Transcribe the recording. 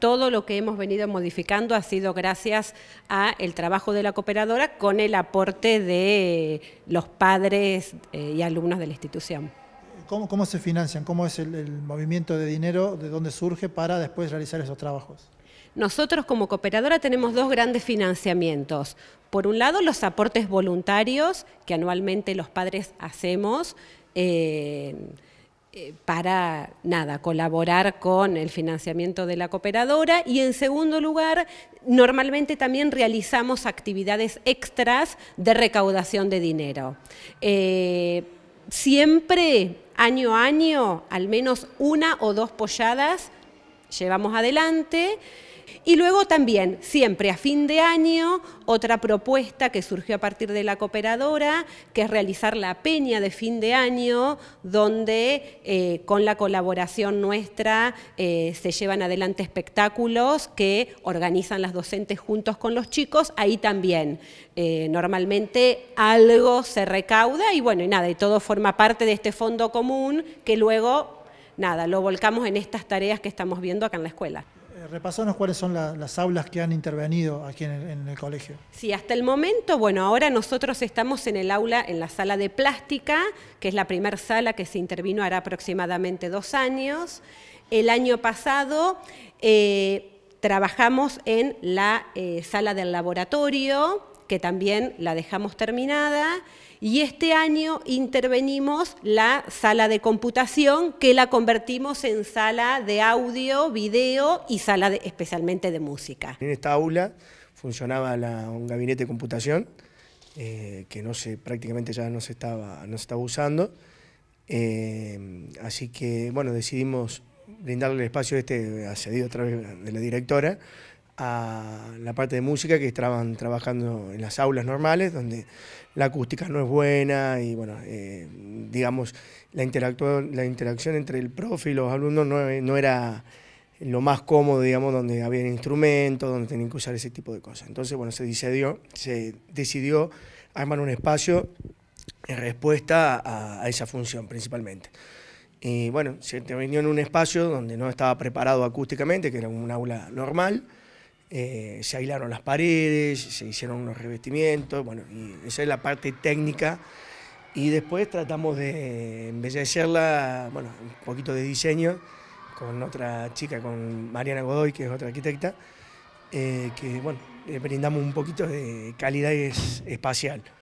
todo lo que hemos venido modificando ha sido gracias a el trabajo de la cooperadora con el aporte de los padres eh, y alumnos de la institución. ¿Cómo, cómo se financian? ¿Cómo es el, movimiento de dinero? ¿De dónde surge para después realizar esos trabajos? Nosotros como cooperadora tenemos dos grandes financiamientos. Por un lado, los aportes voluntarios que anualmente los padres hacemos. Eh, eh, para nada, colaborar con el financiamiento de la cooperadora y en segundo lugar, normalmente también realizamos actividades extras de recaudación de dinero. Eh, siempre, año a año, al menos una o dos polladas llevamos adelante. Y luego también, siempre a fin de año, otra propuesta que surgió a partir de la cooperadora, que es realizar la peña de fin de año, donde eh, con la colaboración nuestra eh, se llevan adelante espectáculos que organizan las docentes juntos con los chicos. Ahí también eh, normalmente algo se recauda y bueno, y nada, y todo forma parte de este fondo común que luego nada, lo volcamos en estas tareas que estamos viendo acá en la escuela. Eh, repasanos cuáles son las aulas que han intervenido aquí en el, colegio. Sí, hasta el momento, bueno, ahora nosotros estamos en el aula, en la sala de plástica, que es la primera sala que se intervino hará aproximadamente dos años. El año pasado eh, trabajamos en la eh, sala del laboratorio, que también la dejamos terminada, y este año intervenimos la sala de computación, que la convertimos en sala de audio, video y sala especialmente de música. En esta aula funcionaba un gabinete de computación, eh, que no se, prácticamente ya no se estaba, no estaba usando, eh, así que bueno, decidimos brindarle el espacio este, eh, accedido a través de la directora, a la parte de música que estaban trabajando en las aulas normales, donde la acústica no es buena y bueno, eh, digamos, la, la interacción entre el profe y los alumnos no, eh, no, era lo más cómodo, digamos, donde había instrumentos, donde tenían que usar ese tipo de cosas. Entonces, bueno, se decidió, se decidió armar un espacio en respuesta a, esa función principalmente. Y bueno, se terminó en un espacio donde no estaba preparado acústicamente, que era un aula normal, eh, se aislaron las paredes, se hicieron unos revestimientos, bueno, esa es la parte técnica. Y después tratamos de embellecerla, bueno, un poquito de diseño, con otra chica, con Mariana Godoy, que es otra arquitecta, eh, que, bueno, brindamos un poquito de calidad espacial.